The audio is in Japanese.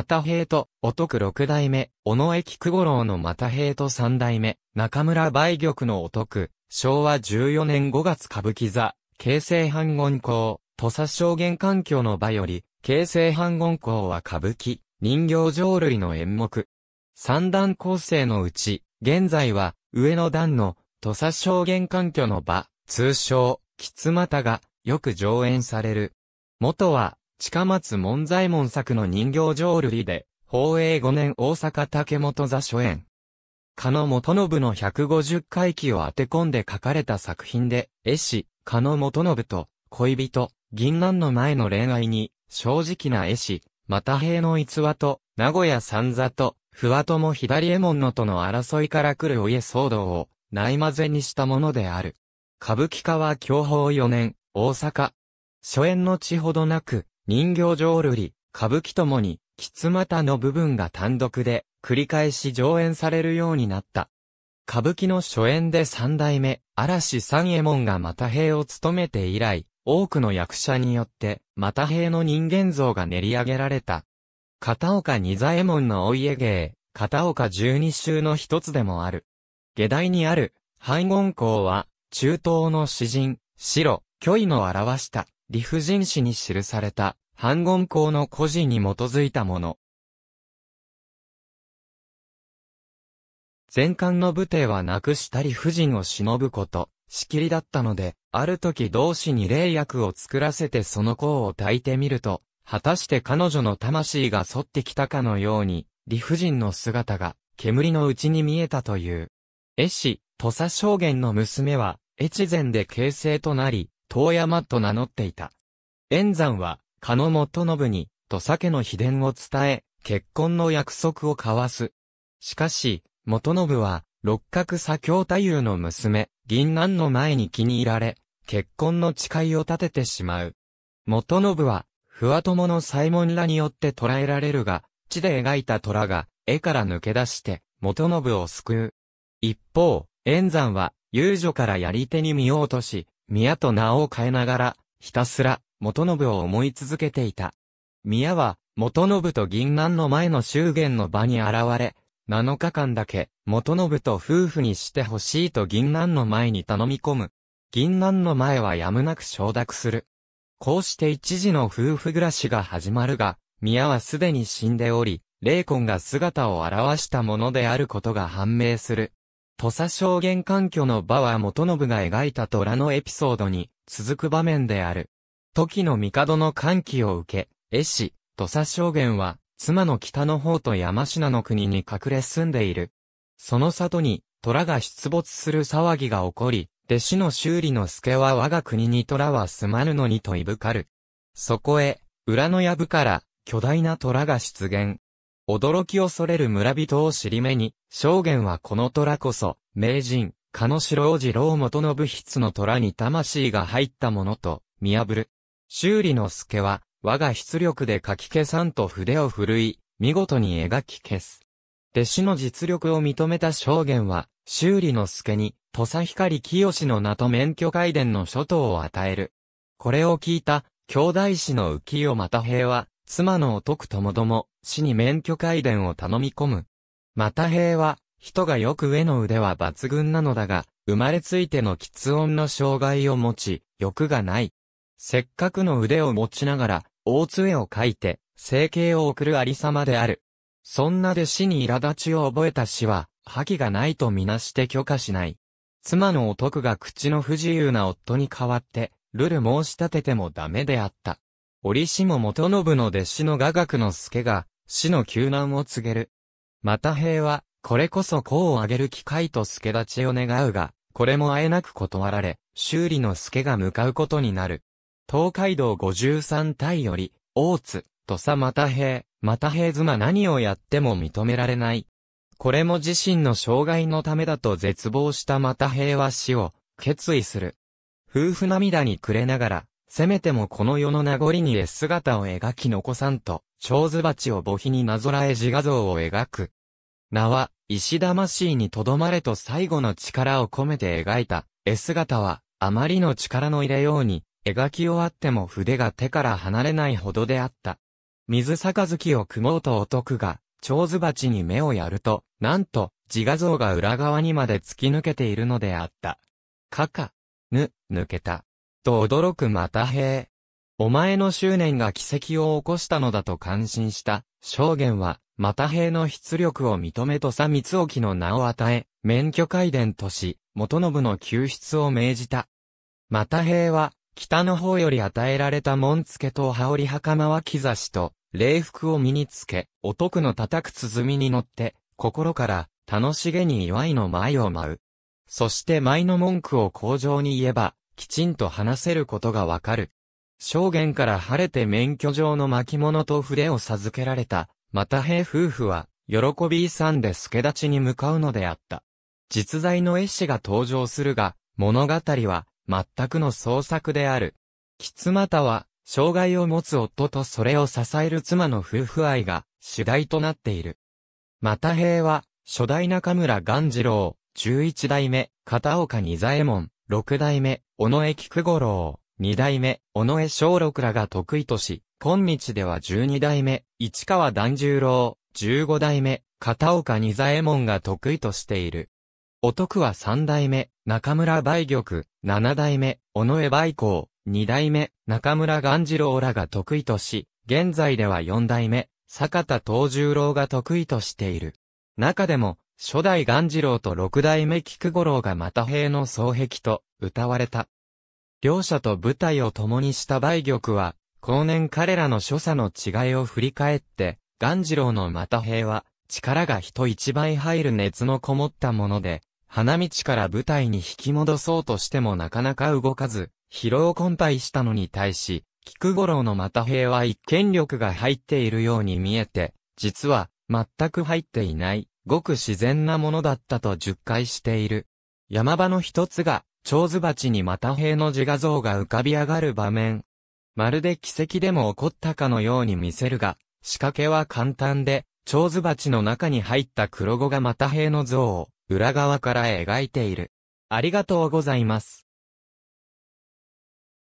又平と、お徳六代目、尾上菊五郎の又平と三代目、中村梅玉のお徳、昭和14年5月歌舞伎座、京成半言校、土佐証言環境の場より、京成半言校は歌舞伎、人形浄瑠璃の演目。三段構成のうち、現在は、上の段の、土佐証言環境の場、通称、吉又が、よく上演される。元は、近松門左衛門作の人形浄瑠璃で、宝永5年大阪竹本座初演。か野元信の150回忌を当て込んで書かれた作品で、絵師、加野元信と、恋人、銀杏の前の恋愛に、正直な絵師、また平の逸話と、名古屋三座と、ふわとも左衛門のとの争いから来るお家騒動を、ないまぜにしたものである。歌舞伎家は享保4年、大阪。初演の地ほどなく、人形浄瑠璃、歌舞伎ともに、きつまたの部分が単独で、繰り返し上演されるようになった。歌舞伎の初演で三代目、嵐三右衛門が又兵を務めて以来、多くの役者によって、又兵の人間像が練り上げられた。片岡二左衛門のお家芸、片岡十二州の一つでもある。下台にある、廃言公は、中東の詩人、白、虚偽の表した理不尽史に記された、反言校の故事に基づいたもの。前漢の武帝は亡くした理不尽を忍ぶこと、しきりだったので、ある時同志に霊薬を作らせてその功を焚いてみると、果たして彼女の魂が沿ってきたかのように、理不尽の姿が、煙の内に見えたという。絵師、土佐将言の娘は、越前で形成となり、遠山と名乗っていた。円山は、加野元信に、と酒の秘伝を伝え、結婚の約束を交わす。しかし、元信は、六角左京太夫の娘、銀南の前に気に入られ、結婚の誓いを立ててしまう。元信は、不和友のサイモンらによって捕らえられるが、地で描いた虎が、絵から抜け出して、元信を救う。一方、炎山は、遊女からやり手に見ようとし、宮と名を変えながら、ひたすら、元信を思い続けていた。宮は、元信と銀南の前の祝言の場に現れ、7日間だけ、元信と夫婦にしてほしいと銀南の前に頼み込む。銀南の前はやむなく承諾する。こうして一時の夫婦暮らしが始まるが、宮はすでに死んでおり、霊魂が姿を現したものであることが判明する。土佐証言環境の場は元信が描いた虎のエピソードに続く場面である。時の帝の歓喜を受け、絵師、土佐証言は、妻の北の方と山科の国に隠れ住んでいる。その里に、虎が出没する騒ぎが起こり、弟子の修理の助は我が国に虎は住まぬのにといぶかる。そこへ、裏の藪から、巨大な虎が出現。驚き恐れる村人を尻目に、証言はこの虎こそ、名人、鹿野城王子郎元信筆の虎に魂が入ったものと、見破る。修理の助は、我が出力で書き消さんと筆を振るい、見事に描き消す。弟子の実力を認めた証言は、修理の助に、土佐光清の名と免許改伝の諸島を与える。これを聞いた、兄弟子の浮世又平は、妻の男ともども、死に免許改伝を頼み込む。また平は、人がよく上の腕は抜群なのだが、生まれついての喫音の障害を持ち、欲がない。せっかくの腕を持ちながら、大杖を書いて、生計を送るありさまである。そんなで死に苛立ちを覚えた死は、覇気がないとみなして許可しない。妻の男が口の不自由な夫に代わって、ルル申し立ててもダメであった。折も元信の弟子の雅楽の助が、死の救難を告げる。また平は、これこそ功を挙げる機会と助立ちを願うが、これもあえなく断られ、修理の助が向かうことになる。東海道五十三体より、大津、土佐又平、又平妻何をやっても認められない。これも自身の障害のためだと絶望した又平は死を決意する。夫婦涙に暮れながらせめてもこの世の名残に絵姿を描き残さんと、蝶図鉢を母碑になぞらえ自画像を描く。名は、石魂にとどまれと最後の力を込めて描いた、絵姿は、あまりの力の入れように、描き終わっても筆が手から離れないほどであった。水杯を組もうとお得が、蝶図鉢に目をやると、なんと、自画像が裏側にまで突き抜けているのであった。かか、ぬ、抜けた。と驚くまた平。お前の執念が奇跡を起こしたのだと感心した、証言は、また平の出力を認めとさ三沖の名を与え、免許改伝とし、元信の救出を命じた。また平は、北の方より与えられた門付けと羽織袴は木差しと、礼服を身につけ、お徳の叩く鼓に乗って、心から楽しげに祝いの舞を舞う。そして舞の文句を口上に言えば、きちんと話せることがわかる。証言から晴れて免許状の巻物と筆を授けられた、また平夫婦は、喜び遺産で助立ちに向かうのであった。実在の絵師が登場するが、物語は、全くの創作である。キツマタは、障害を持つ夫とそれを支える妻の夫婦愛が主題となっている。また平は、初代中村元次郎、十一代目、片岡二左衛門、六代目、尾上菊五郎、二代目、尾上小六らが得意とし、今日では十二代目、市川團十郎、十五代目、片岡二左衛門が得意としている。おは三代目、中村梅玉、七代目、尾上梅光、二代目、中村鴈次郎らが得意とし、現在では四代目、坂田藤十郎が得意としている。中でも、初代鴈治郎と六代目菊五郎が又兵の双璧と歌われた。両者と舞台を共にした梅玉は、後年彼らの所作の違いを振り返って、鴈治郎の又兵は、力が人一倍入る熱のこもったもので、花道から舞台に引き戻そうとしてもなかなか動かず、疲労困憊したのに対し、菊五郎の又兵は一見力が入っているように見えて、実は、全く入っていない。ごく自然なものだったと述回している。山場の一つが、蝶ズ鉢にまた兵の自画像が浮かび上がる場面。まるで奇跡でも起こったかのように見せるが、仕掛けは簡単で、蝶ズ鉢の中に入った黒子がまた兵の像を、裏側から描いている。ありがとうございます。